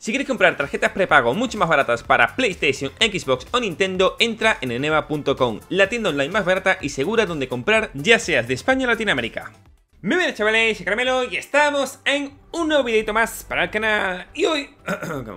Si quieres comprar tarjetas prepago mucho más baratas para PlayStation, Xbox o Nintendo, entra en eneva.com, la tienda online más barata y segura donde comprar, ya seas de España o Latinoamérica. Muy bien chavales, soy Caramelo y estamos en un nuevo videito más para el canal Y hoy,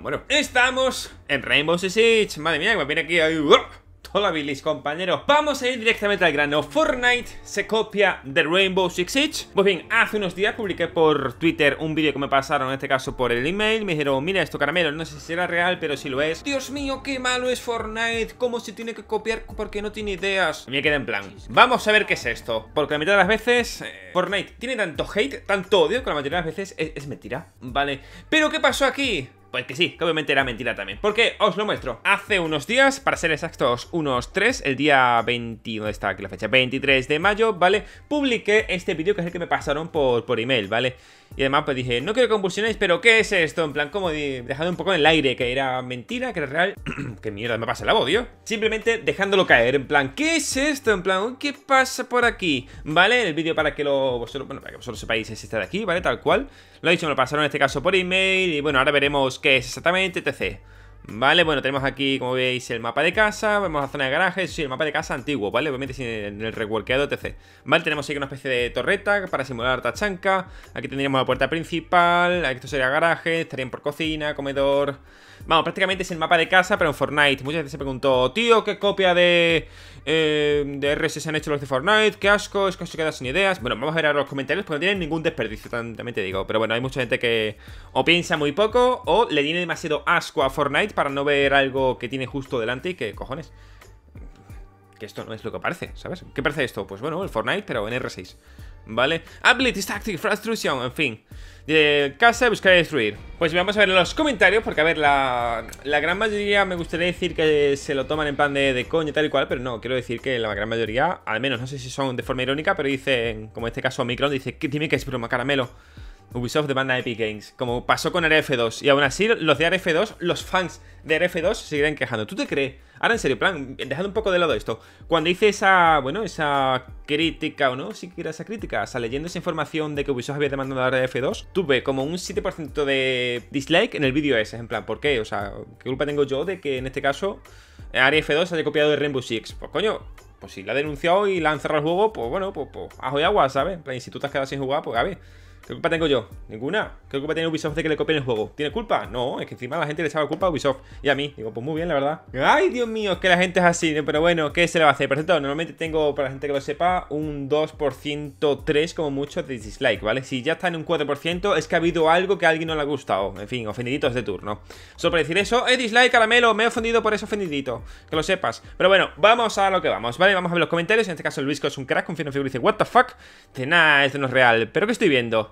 bueno, estamos en Rainbow Six Madre mía, me viene aquí ahí, Hola bilis, compañero. Vamos a ir directamente al grano. Fortnite se copia de Rainbow Six Siege. Pues bien, hace unos días publiqué por Twitter un vídeo que me pasaron, en este caso por el email. Me dijeron, mira esto caramelo, no sé si será real, pero si lo es. Dios mío, qué malo es Fortnite. ¿Cómo se tiene que copiar porque no tiene ideas? Me queda en plan. Vamos a ver qué es esto. Porque la mitad de las veces eh, Fortnite tiene tanto hate, tanto odio, que la mayoría de las veces es, es mentira. Vale. Pero ¿qué pasó aquí? Pues que sí, que obviamente era mentira también. Porque os lo muestro. Hace unos días, para ser exactos, unos tres el día 21. ¿dónde está aquí la fecha? 23 de mayo, ¿vale? Publiqué este vídeo que es el que me pasaron por, por email, ¿vale? Y además pues dije, no quiero que convulsionéis, pero ¿qué es esto? En plan, como dejadme un poco en el aire, que era mentira, que era real. ¿Qué mierda me pasa el tío. Simplemente dejándolo caer, en plan, ¿qué es esto? En plan, ¿qué pasa por aquí? ¿Vale? El vídeo para que lo bueno, para que vosotros sepáis es este de aquí, ¿vale? Tal cual. Lo he dicho, me lo pasaron en este caso por email y bueno, ahora veremos que es exactamente, TC Vale, bueno, tenemos aquí, como veis, el mapa de casa, vemos la zona de garaje, sí, el mapa de casa antiguo, ¿vale? Obviamente sin el reworkado, etc. Vale, tenemos aquí una especie de torreta para simular tachanca, aquí tendríamos la puerta principal, esto sería garaje, estarían por cocina, comedor... Vamos, prácticamente es el mapa de casa, pero en Fortnite. Muchas veces se preguntó, tío, ¿qué copia de, eh, de RSS han hecho los de Fortnite? ¡Qué asco! Es que se queda sin ideas. Bueno, vamos a ver ahora los comentarios, porque no tienen ningún desperdicio, también te digo. Pero bueno, hay mucha gente que o piensa muy poco o le tiene demasiado asco a Fortnite para no ver algo que tiene justo delante y que, cojones, que esto no es lo que parece, ¿sabes? ¿Qué parece esto? Pues bueno, el Fortnite, pero en R6. ¿Vale? Ability, Tactic, Frustration, en fin. De eh, casa, buscar y destruir. Pues vamos a ver los comentarios, porque a ver, la, gran mayoría me gustaría decir que se lo toman en plan de, de coña y tal y cual, pero no, quiero decir que la gran mayoría, al menos no sé si son de forma irónica, pero dicen, como en este caso Micron dice, tiene que es broma, caramelo. Ubisoft demanda Epic Games, como pasó con RF2. Y aún así, los de RF2, los fans de RF2 se seguirán quejando. ¿Tú te crees? Ahora, en serio, plan, dejando un poco de lado esto. Cuando hice esa, bueno, esa crítica, o no, siquiera esa crítica, o sea, leyendo esa información de que Ubisoft había demandado a RF2, tuve como un 7% de dislike en el vídeo ese. En plan, ¿por qué? O sea, ¿qué culpa tengo yo de que en este caso RF2 haya copiado de Rainbow Six? Pues coño, pues si la ha denunciado y la han cerrado el juego, pues bueno, pues, pues ajo y agua, ¿sabes? si tú te has quedado sin jugar, pues a ver. ¿Qué culpa tengo yo? Ninguna. ¿Qué culpa tiene Ubisoft de que le copien el juego? ¿Tiene culpa? No, es que encima la gente le echaba culpa a Ubisoft y a mí. Digo, pues muy bien, la verdad. Ay, Dios mío, es que la gente es así. Pero bueno, ¿qué se le va a hacer? Por cierto, normalmente tengo, para la gente que lo sepa, un 2%, 3 como mucho de dislike, ¿vale? Si ya está en un 4%, es que ha habido algo que a alguien no le ha gustado. En fin, ofendiditos de turno. Solo para decir eso, eh, dislike, caramelo, me he ofendido por eso ofendidito. Que lo sepas. Pero bueno, vamos a lo que vamos, ¿vale? Vamos a ver los comentarios. En este caso, Luisco es un crack, confío en y dice, ¿What the fuck? Dice, esto no es real. ¿Pero qué estoy viendo?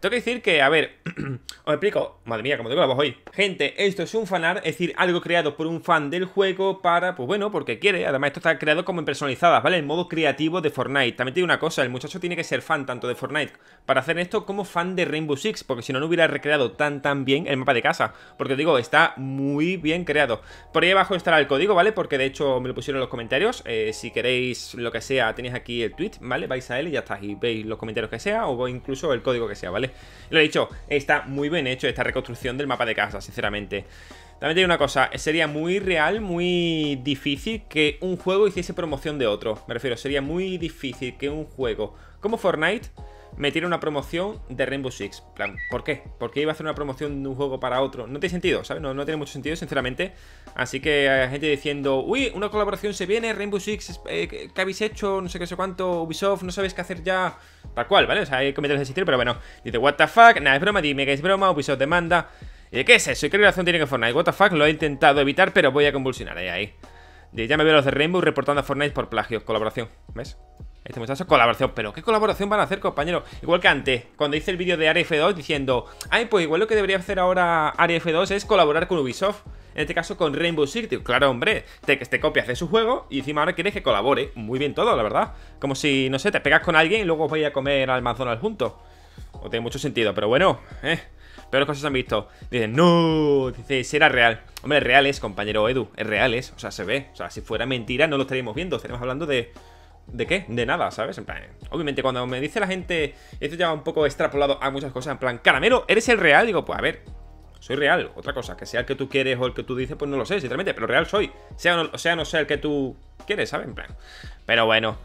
Tengo que decir que, a ver, os explico. Madre mía, como digo, la voz hoy. Gente, esto es un fanart, es decir, algo creado por un fan del juego para, pues bueno, porque quiere. Además, esto está creado como en personalizadas, ¿vale? El modo creativo de Fortnite. También tiene una cosa, el muchacho tiene que ser fan tanto de Fortnite para hacer esto como fan de Rainbow Six, porque si no, no hubiera recreado tan, tan bien el mapa de casa. Porque os digo, está muy bien creado. Por ahí abajo estará el código, ¿vale? Porque de hecho me lo pusieron en los comentarios. Eh, si queréis lo que sea, tenéis aquí el tweet, ¿vale? Vais a él y ya está. Y veis los comentarios que sea o incluso el código que sea, ¿vale? Lo he dicho, está muy bien hecho esta reconstrucción del mapa de casa, sinceramente. También te digo una cosa, sería muy real, muy difícil que un juego hiciese promoción de otro. Me refiero, sería muy difícil que un juego como Fortnite tiene una promoción de Rainbow Six. ¿por qué? ¿Por qué iba a hacer una promoción de un juego para otro? No tiene sentido, ¿sabes? No, tiene mucho sentido, sinceramente. Así que hay gente diciendo, uy, una colaboración se viene, Rainbow Six, eh, ¿qué habéis hecho? No sé qué sé cuánto, Ubisoft, no sabéis qué hacer ya. Tal cual, ¿vale? O sea, hay comentarios de sitio, pero bueno. Dice, what the fuck, nada, es broma, dime que es broma, Ubisoft demanda. ¿Y qué es eso? ¿Y qué relación tiene que Fortnite? What the fuck, lo he intentado evitar, pero voy a convulsionar ahí, ahí. Ya me veo los de Rainbow reportando a Fortnite por plagio, colaboración, ¿ves? Este muchacho colaboración, pero ¿qué colaboración van a hacer, compañero? Igual que antes, cuando hice el vídeo de Area F2 diciendo Ay, pues igual lo que debería hacer ahora Area F2 es colaborar con Ubisoft En este caso con Rainbow Six Claro, hombre, te, te este copias de su juego y encima ahora quieres que colabore Muy bien todo, la verdad Como si, no sé, te pegas con alguien y luego vais a comer al McDonald's juntos No tiene mucho sentido, pero bueno, eh peores cosas han visto. Dicen, no, dice, si era real. Hombre, real es, compañero Edu, es real es, o sea, se ve. O sea, si fuera mentira no lo estaríamos viendo, estaríamos hablando de ¿De qué? De nada, ¿sabes? En plan, obviamente cuando me dice la gente, esto ya va un poco extrapolado a muchas cosas, en plan, caramelo, ¿eres el real? Digo, pues a ver, soy real. Otra cosa, que sea el que tú quieres o el que tú dices, pues no lo sé, sinceramente, pero real soy. Sea o sea, no sea el que tú quieres, ¿sabes? En plan. Pero bueno.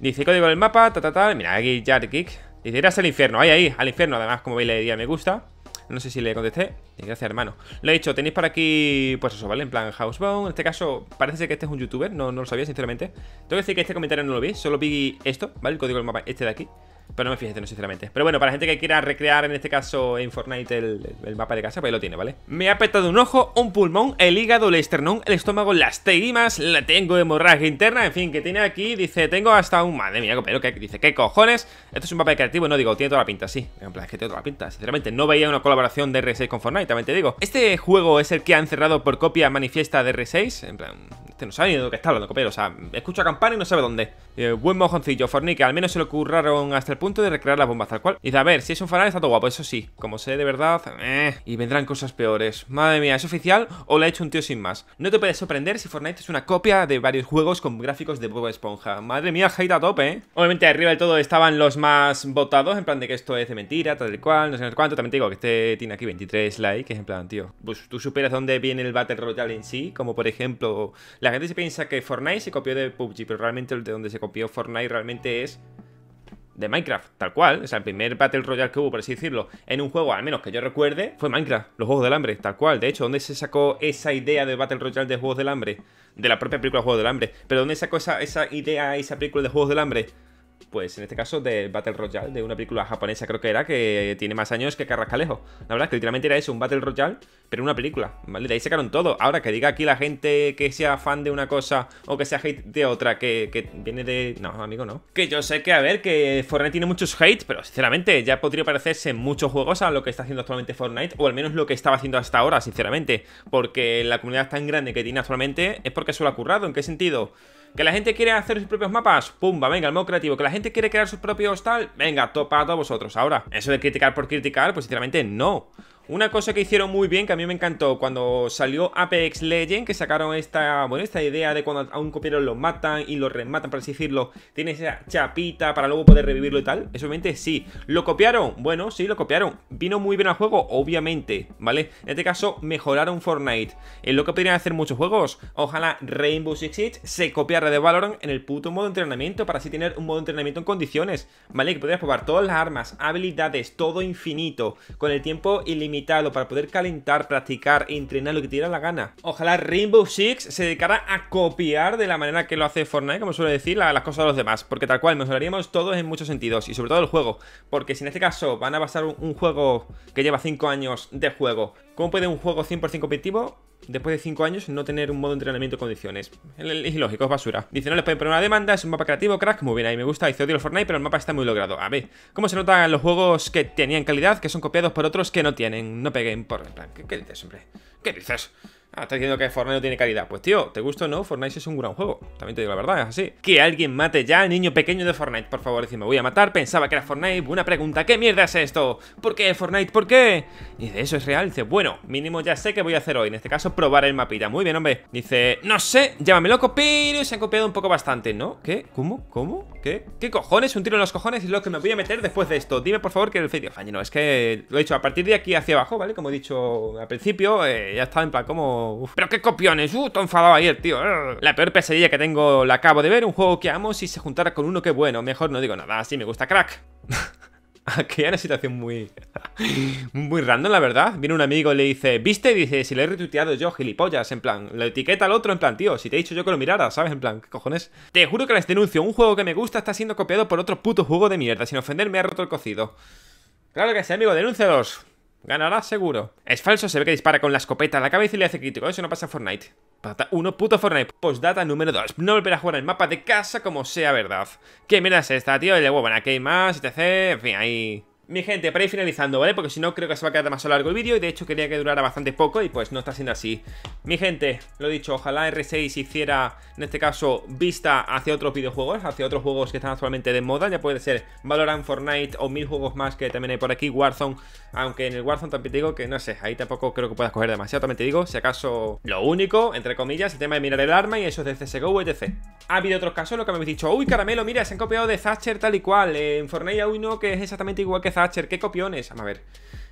Dice código del mapa, ta, ta, ta. Mira, aquí, Jar Dice, irás al infierno, ahí, ahí, al infierno. Además, como veis, le día me gusta. No sé si le contesté. Gracias, hermano. Lo he dicho, tenéis por aquí, pues eso, ¿vale? En plan Housebound. En este caso, parece que este es un youtuber. No, no lo sabía, sinceramente. Tengo que decir que este comentario no lo vi. Solo vi esto, ¿vale? El código del mapa este de aquí. Pero no me fijé no, sinceramente. Pero bueno, para la gente que quiera recrear, en este caso, en Fortnite el, mapa de casa, pues ahí lo tiene, ¿vale? Me ha petado un ojo, un pulmón, el hígado, el esternón, el estómago, las teimas, la tengo hemorragia interna, en fin, que tiene aquí, dice, tengo hasta un... Madre mía, pero que dice, ¿qué cojones? Esto es un mapa de creativo, no digo, tiene toda la pinta, sí. En plan, es que tiene toda la pinta, sinceramente. No veía una colaboración de R6 con Fortnite, también te digo. Este juego es el que han cerrado por copia manifiesta de R6, en plan... Este no sabe ni de lo que está hablando, copero, o sea, escucha campana y no sabe dónde. Eh, buen mojoncillo, Fortnite, al menos se lo curraron hasta punto de recrear las bombas tal cual. Y dice, a ver, si es un fanal está todo guapo, eso sí. Como sé de verdad, eh. y vendrán cosas peores. Madre mía, ¿es oficial o la ha hecho un tío sin más? No te puedes sorprender si Fortnite es una copia de varios juegos con gráficos de Bob Esponja. Madre mía, hate a tope, ¿eh? Obviamente arriba del todo estaban los más votados, en plan de que esto es de mentira, tal cual, no sé cuánto. También te digo que este tiene aquí 23 likes, en plan, tío, pues tú superas dónde viene el Battle Royale en sí, como por ejemplo, la gente se piensa que Fortnite se copió de PUBG, pero realmente el de donde se copió Fortnite realmente es de Minecraft, tal cual. O sea, el primer Battle Royale que hubo, por así decirlo, en un juego, al menos que yo recuerde, fue Minecraft, los Juegos del Hambre, tal cual. De hecho, ¿dónde se sacó esa idea de Battle Royale de Juegos del Hambre? De la propia película Juegos del Hambre. Pero ¿dónde sacó esa, esa idea, esa película de Juegos del Hambre? pues en este caso de Battle Royale, de una película japonesa creo que era, que tiene más años que Carrascalejo. La verdad que literalmente era eso, un Battle Royale, pero una película, ¿vale? De ahí sacaron todo. Ahora que diga aquí la gente que sea fan de una cosa o que sea hate de otra, que, viene de... No, amigo, no. Que yo sé que, a ver, que Fortnite tiene muchos hate pero sinceramente ya podría parecerse mucho muchos juegos a lo que está haciendo actualmente Fortnite, o al menos lo que estaba haciendo hasta ahora, sinceramente. Porque la comunidad tan grande que tiene actualmente es porque eso lo ha currado. ¿En qué sentido? ¿Que la gente quiere hacer sus propios mapas? ¡Pumba! Venga, el modo creativo. ¿Que la gente quiere crear su propio hostal, venga, topado a vosotros ahora. Eso de criticar por criticar, pues sinceramente no. Una cosa que hicieron muy bien, que a mí me encantó, cuando salió Apex Legend, que sacaron esta, bueno, esta idea de cuando a un copiero lo matan y lo rematan, por así decirlo, tiene esa chapita para luego poder revivirlo y tal. Eso obviamente sí. ¿Lo copiaron? Bueno, sí, lo copiaron. ¿Vino muy bien al juego? Obviamente, ¿vale? En este caso, mejoraron Fortnite. Es lo que podrían hacer muchos juegos. Ojalá Rainbow Six Siege se copiara de Valorant en el puto modo entrenamiento, para así tener un modo entrenamiento en condiciones, ¿vale? Que podrías probar todas las armas, habilidades, todo infinito, con el tiempo ilimitado para poder calentar, practicar, entrenar lo que te la gana. Ojalá Rainbow Six se dedicara a copiar de la manera que lo hace Fortnite, como suele decir, las cosas de los demás. Porque tal cual, mejoraríamos todos en muchos sentidos y sobre todo el juego. Porque si en este caso van a basar un, un juego que lleva 5 años de juego, ¿cómo puede un juego 100% competitivo después de 5 años no tener un modo de entrenamiento condiciones. Es ilógico, es basura. Dice, no les pueden poner una demanda, es un mapa creativo, crack, muy bien, ahí me gusta. Dice, odio el Fortnite, pero el mapa está muy logrado. A ver, ¿cómo se notan los juegos que tenían calidad, que son copiados por otros que no tienen? No peguen por... ¿Qué, qué dices, hombre? ¿Qué dices? Ah, estás diciendo que Fortnite no tiene calidad. Pues tío, ¿te gusta o no? Fortnite es un gran juego. También te digo la verdad, es así. Que alguien mate ya al niño pequeño de Fortnite, por favor. Dice, me voy a matar, pensaba que era Fortnite. Buena pregunta, ¿qué mierda es esto? ¿Por qué Fortnite? ¿Por qué? Y dice, eso es real. Dice, bueno, mínimo ya sé qué voy a hacer hoy. En este caso, probar el mapita. Muy bien, hombre. Dice, no sé, llámame loco, pero se han copiado un poco bastante, ¿no? ¿Qué? ¿Cómo? ¿Cómo? ¿Qué? ¿Qué cojones? Un tiro en los cojones es lo que me voy a meter después de esto. Dime, por favor, que el vídeo... No, es que lo he dicho a partir de aquí hacia abajo, ¿vale? Como he dicho al principio, eh, ya está en plan como pero qué copiones, uh, te enfadado ayer, tío. La peor pesadilla que tengo la acabo de ver, un juego que amo, si se juntara con uno que bueno, mejor no digo nada, así me gusta crack. Aquí hay una situación muy... muy random, la verdad. Viene un amigo y le dice, ¿viste? Dice, si le he retuiteado yo, gilipollas, en plan, lo etiqueta al otro, en plan, tío, si te he dicho yo que lo mirara, ¿sabes? En plan, ¿qué cojones? Te juro que les denuncio, un juego que me gusta está siendo copiado por otro puto juego de mierda, sin ofenderme ha roto el cocido. Claro que sí, amigo, dos. Ganará seguro. Es falso, se ve que dispara con la escopeta a la cabeza y le hace crítico. Eso no pasa en Fortnite. Pata 1, puto Fortnite. Postdata número 2. No volver a jugar el mapa de casa como sea verdad. ¿Qué mierda es esta, tío? Y le huevan aquí más, etc. En fin, ahí... Mi gente, para ir finalizando, ¿vale? Porque si no creo que se va a quedar demasiado largo el vídeo y de hecho quería que durara bastante poco y pues no está siendo así. Mi gente, lo dicho, ojalá R6 hiciera, en este caso, vista hacia otros videojuegos, hacia otros juegos que están actualmente de moda, ya puede ser Valorant, Fortnite o mil juegos más que también hay por aquí, Warzone, aunque en el Warzone también te digo que no sé, ahí tampoco creo que puedas coger demasiado, también te digo, si acaso lo único, entre comillas, el tema de mirar el arma y eso es de CSGO, etc. Ha habido otros casos en los que me habéis dicho, uy caramelo, mira, se han copiado de Thatcher tal y cual, en Fortnite aún no, que es exactamente igual que Thatcher, qué copiones. A ver.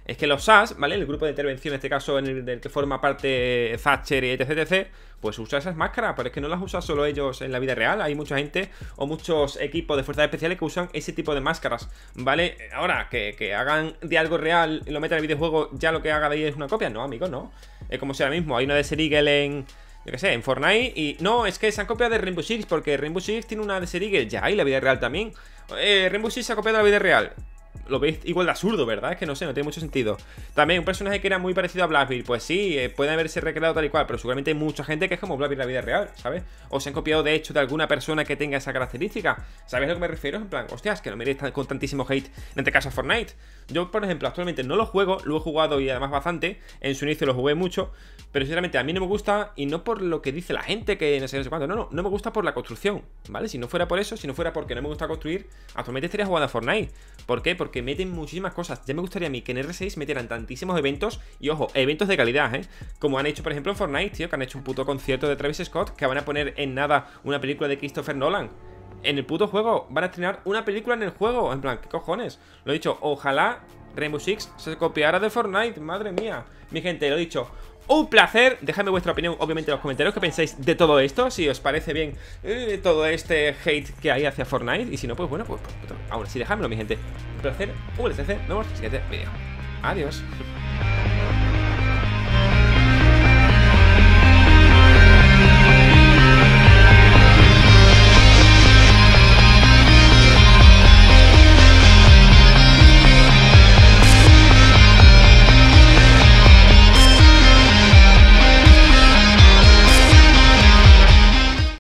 Es que los SAS, ¿vale? El grupo de intervención, en este caso, en el del que forma parte Thatcher y etc, etc, pues usa esas máscaras, pero es que no las usan solo ellos en la vida real. Hay mucha gente o muchos equipos de fuerzas especiales que usan ese tipo de máscaras, ¿vale? Ahora, que, hagan de algo real y lo metan en el videojuego, ya lo que haga de ahí es una copia. No, amigo, no. Es como si ahora mismo hay una de Serigel en yo qué sé, en Fortnite y... No, es que se han copiado de Rainbow Six porque Rainbow Six tiene una de Serigel ya y la vida real también. Eh, Rainbow Six se ha copiado de la vida real lo veis igual de absurdo, ¿verdad? Es que no sé, no tiene mucho sentido. También un personaje que era muy parecido a Blasville, pues sí, eh, puede haberse recreado tal y cual, pero seguramente hay mucha gente que es como Blackbeard en la vida real, ¿sabes? O se han copiado de hecho de alguna persona que tenga esa característica. ¿sabes a lo que me refiero? En plan, hostias, que no miréis con tantísimo hate, en este caso a Fortnite. Yo, por ejemplo, actualmente no lo juego, lo he jugado y además bastante, en su inicio lo jugué mucho, pero sinceramente a mí no me gusta y no por lo que dice la gente que no sé, no sé no, no, no me gusta por la construcción, ¿vale? Si no fuera por eso, si no fuera porque no me gusta construir, actualmente estaría jugando a Fortnite. ¿Por qué? porque meten muchísimas cosas. Ya me gustaría a mí que en R6 metieran tantísimos eventos y ojo, eventos de calidad, ¿eh? Como han hecho, por ejemplo, en Fortnite, tío, que han hecho un puto concierto de Travis Scott, que van a poner en nada una película de Christopher Nolan. En el puto juego, van a estrenar una película en el juego. En plan, ¿qué cojones? Lo he dicho, ojalá Rainbow Six se copiara de Fortnite, madre mía. Mi gente, lo he dicho, un placer. Dejadme vuestra opinión, obviamente, en los comentarios. ¿Qué pensáis de todo esto? Si os parece bien eh, todo este hate que hay hacia Fortnite. Y si no, pues bueno, pues, pues, pues ahora sí, dejadmelo, mi gente placer, un placer. Nos vemos en el siguiente vídeo. Adiós.